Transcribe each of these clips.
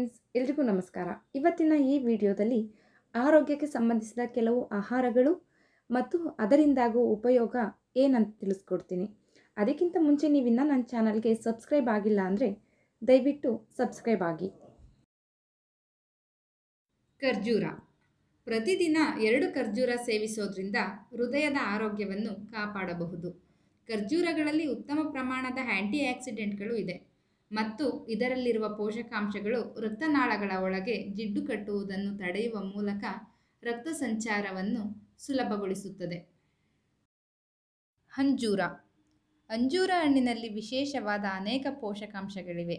friends ಎಲ್ರಿಗೂ ನಮಸ್ಕಾರ ಇವತ್ತಿನ ಈ ವಿಡಿಯೋದಲ್ಲಿ ಆರೋಗ್ಯಕ್ಕೆ ಸಂಬಂಧಿಸಿದ ಕೆಲವು ಆಹಾರಗಳು ಮತ್ತು ಅದರಿಂದಾಗುವ ಉಪಯೋಗ ಏನಂತ ತಿಳಿಸ್ಕೊಡ್ತೀನಿ ಅದಕ್ಕಿಂತ ಮುಂಚೆ ನೀವಿನ್ನ ನನ್ನ ಚಾನಲ್ಗೆ ಸಬ್ಸ್ಕ್ರೈಬ್ ಆಗಿಲ್ಲ ಅಂದರೆ ದಯವಿಟ್ಟು ಸಬ್ಸ್ಕ್ರೈಬ್ ಆಗಿ ಖರ್ಜೂರ ಪ್ರತಿದಿನ ಎರಡು ಖರ್ಜೂರ ಸೇವಿಸೋದ್ರಿಂದ ಹೃದಯದ ಆರೋಗ್ಯವನ್ನು ಕಾಪಾಡಬಹುದು ಖರ್ಜೂರಗಳಲ್ಲಿ ಉತ್ತಮ ಪ್ರಮಾಣದ ಆ್ಯಂಟಿ ಆಕ್ಸಿಡೆಂಟ್ಗಳು ಇದೆ ಮತ್ತು ಇದರಲ್ಲಿರುವ ಪೋಷಕಾಂಶಗಳು ರಕ್ತನಾಳಗಳ ಒಳಗೆ ಜಿಡ್ಡು ಕಟ್ಟುವುದನ್ನು ತಡೆಯುವ ಮೂಲಕ ರಕ್ತ ಸಂಚಾರವನ್ನು ಸುಲಭಗೊಳಿಸುತ್ತದೆ ಅಂಜೂರ ಅಂಜೂರ ಹಣ್ಣಿನಲ್ಲಿ ವಿಶೇಷವಾದ ಅನೇಕ ಪೋಷಕಾಂಶಗಳಿವೆ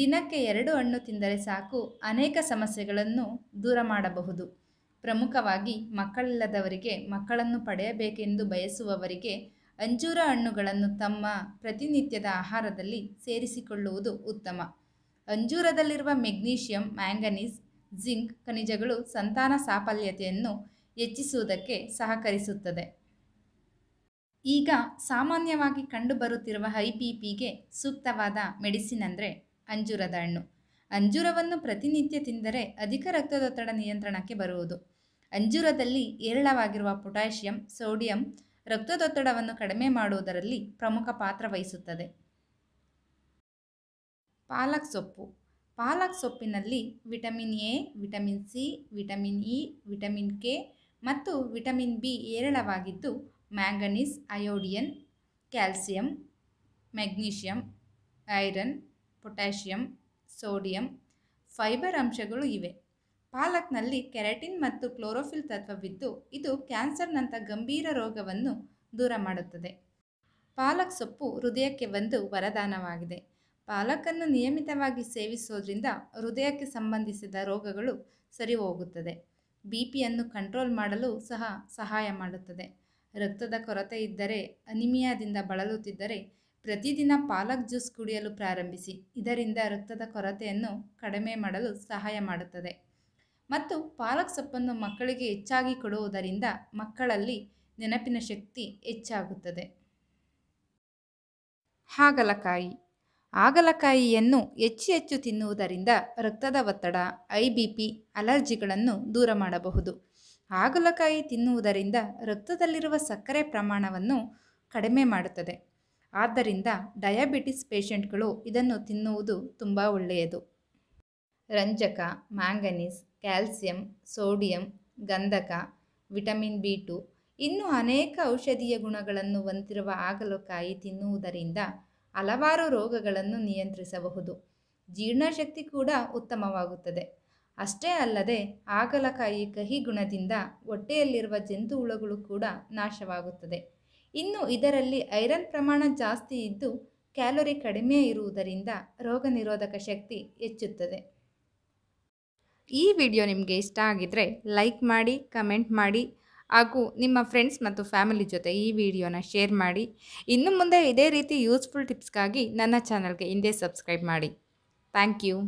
ದಿನಕ್ಕೆ ಎರಡು ಹಣ್ಣು ತಿಂದರೆ ಸಾಕು ಅನೇಕ ಸಮಸ್ಯೆಗಳನ್ನು ದೂರ ಮಾಡಬಹುದು ಪ್ರಮುಖವಾಗಿ ಮಕ್ಕಳಿಲ್ಲದವರಿಗೆ ಮಕ್ಕಳನ್ನು ಪಡೆಯಬೇಕೆಂದು ಬಯಸುವವರಿಗೆ ಅಂಜೂರ ಹಣ್ಣುಗಳನ್ನು ತಮ್ಮ ಪ್ರತಿನಿತ್ಯದ ಆಹಾರದಲ್ಲಿ ಸೇರಿಸಿಕೊಳ್ಳುವುದು ಉತ್ತಮ ಅಂಜೂರದಲ್ಲಿರುವ ಮೆಗ್ನೀಷಿಯಂ ಮ್ಯಾಂಗನೀಸ್ ಜಿಂಕ್ ಖನಿಜಗಳು ಸಂತಾನ ಸಾಫಲ್ಯತೆಯನ್ನು ಹೆಚ್ಚಿಸುವುದಕ್ಕೆ ಸಹಕರಿಸುತ್ತದೆ ಈಗ ಸಾಮಾನ್ಯವಾಗಿ ಕಂಡುಬರುತ್ತಿರುವ ಹೈ ಪಿ ಪಿಗೆ ಸೂಕ್ತವಾದ ಮೆಡಿಸಿನ್ ಅಂದರೆ ಅಂಜೂರದ ಹಣ್ಣು ಅಂಜೂರವನ್ನು ಪ್ರತಿನಿತ್ಯ ತಿಂದರೆ ಅಧಿಕ ರಕ್ತದೊತ್ತಡ ನಿಯಂತ್ರಣಕ್ಕೆ ಬರುವುದು ಅಂಜೂರದಲ್ಲಿ ಏರಳವಾಗಿರುವ ಪೊಟ್ಯಾಷಿಯಂ ಸೋಡಿಯಂ ರಕ್ತದೊತ್ತಡವನ್ನು ಕಡಿಮೆ ಮಾಡುವುದರಲ್ಲಿ ಪ್ರಮುಖ ಪಾತ್ರ ವಹಿಸುತ್ತದೆ ಪಾಲಕ್ ಸೊಪ್ಪು ಪಾಲಕ್ ಸೊಪ್ಪಿನಲ್ಲಿ vitamin A vitamin C vitamin E vitamin K ಮತ್ತು ವಿಟಮಿನ್ ಬಿ ಏರಳವಾಗಿದ್ದು manganese iodine calcium magnesium iron potassium sodium fibre ಅಂಶಗಳು ಇವೆ ಪಾಲಕ್ನಲ್ಲಿ ಕೆರಾಟಿನ್ ಮತ್ತು ಕ್ಲೋರೋಫಿಲ್ ತತ್ವವಿದ್ದು ಇದು ಕ್ಯಾನ್ಸರ್ನಂಥ ಗಂಭೀರ ರೋಗವನ್ನು ದೂರ ಮಾಡುತ್ತದೆ ಪಾಲಕ್ ಸೊಪ್ಪು ಹೃದಯಕ್ಕೆ ಒಂದು ವರದಾನವಾಗಿದೆ ಪಾಲಕನ್ನು ನಿಯಮಿತವಾಗಿ ಸೇವಿಸೋದ್ರಿಂದ ಹೃದಯಕ್ಕೆ ಸಂಬಂಧಿಸಿದ ರೋಗಗಳು ಸರಿ ಹೋಗುತ್ತದೆ ಬಿ ಪಿಯನ್ನು ಕಂಟ್ರೋಲ್ ಮಾಡಲು ಸಹ ಸಹಾಯ ಮಾಡುತ್ತದೆ ರಕ್ತದ ಕೊರತೆ ಇದ್ದರೆ ಅನಿಮಿಯಾದಿಂದ ಬಳಲುತ್ತಿದ್ದರೆ ಪ್ರತಿದಿನ ಪಾಲಕ್ ಜ್ಯೂಸ್ ಕುಡಿಯಲು ಪ್ರಾರಂಭಿಸಿ ಇದರಿಂದ ರಕ್ತದ ಕೊರತೆಯನ್ನು ಕಡಿಮೆ ಮಾಡಲು ಸಹಾಯ ಮಾಡುತ್ತದೆ ಮತ್ತು ಪಾಲಕ್ ಸೊಪ್ಪನ್ನು ಮಕ್ಕಳಿಗೆ ಹೆಚ್ಚಾಗಿ ಕೊಡುವುದರಿಂದ ಮಕ್ಕಳಲ್ಲಿ ನೆನಪಿನ ಶಕ್ತಿ ಹೆಚ್ಚಾಗುತ್ತದೆ ಹಾಗಲಕಾಯಿ ಹಾಗಲಕಾಯಿಯನ್ನು ಹೆಚ್ಚು ಹೆಚ್ಚು ತಿನ್ನುವುದರಿಂದ ರಕ್ತದ ಒತ್ತಡ ಐ ಬಿ ಪಿ ಅಲರ್ಜಿಗಳನ್ನು ದೂರ ಮಾಡಬಹುದು ಹಾಗಲಕಾಯಿ ತಿನ್ನುವುದರಿಂದ ರಕ್ತದಲ್ಲಿರುವ ಸಕ್ಕರೆ ಪ್ರಮಾಣವನ್ನು ಕಡಿಮೆ ಮಾಡುತ್ತದೆ ಆದ್ದರಿಂದ ಡಯಾಬಿಟಿಸ್ ಪೇಷಂಟ್ಗಳು ಇದನ್ನು ತಿನ್ನುವುದು ತುಂಬ ಒಳ್ಳೆಯದು ರಂಜಕ ಮ್ಯಾಂಗನೀಸ್ ಕ್ಯಾಲ್ಸಿಯಂ ಸೋಡಿಯಂ ಗಂಧಕ ವಿಟಮಿನ್ ಬಿ ಟು ಇನ್ನೂ ಅನೇಕ ಔಷಧೀಯ ಗುಣಗಳನ್ನು ಹೊಂದಿರುವ ಆಗಲಕಾಯಿ ತಿನ್ನುವುದರಿಂದ ಹಲವಾರು ರೋಗಗಳನ್ನು ನಿಯಂತ್ರಿಸಬಹುದು ಜೀರ್ಣಶಕ್ತಿ ಕೂಡ ಉತ್ತಮವಾಗುತ್ತದೆ ಅಷ್ಟೇ ಅಲ್ಲದೆ ಆಗಲಕಾಯಿ ಕಹಿ ಗುಣದಿಂದ ಹೊಟ್ಟೆಯಲ್ಲಿರುವ ಜಂತು ಹುಳುಗಳು ಕೂಡ ನಾಶವಾಗುತ್ತದೆ ಇನ್ನು ಇದರಲ್ಲಿ ಐರನ್ ಪ್ರಮಾಣ ಜಾಸ್ತಿ ಇದ್ದು ಕ್ಯಾಲೋರಿ ಕಡಿಮೆ ಇರುವುದರಿಂದ ರೋಗ ನಿರೋಧಕ ಶಕ್ತಿ ಹೆಚ್ಚುತ್ತದೆ ಈ ವಿಡಿಯೋ ನಿಮಗೆ ಇಷ್ಟ ಆಗಿದ್ರೆ ಲೈಕ್ ಮಾಡಿ ಕಮೆಂಟ್ ಮಾಡಿ ಹಾಗೂ ನಿಮ್ಮ ಫ್ರೆಂಡ್ಸ್ ಮತ್ತು ಫ್ಯಾಮಿಲಿ ಜೊತೆ ಈ ವಿಡಿಯೋನ ಶೇರ್ ಮಾಡಿ ಇನ್ನು ಮುಂದೆ ಇದೇ ರೀತಿ ಯೂಸ್ಫುಲ್ ಟಿಪ್ಸ್ಗಾಗಿ ನನ್ನ ಚಾನಲ್ಗೆ ಹಿಂದೆ ಸಬ್ಸ್ಕ್ರೈಬ್ ಮಾಡಿ ಥ್ಯಾಂಕ್ ಯು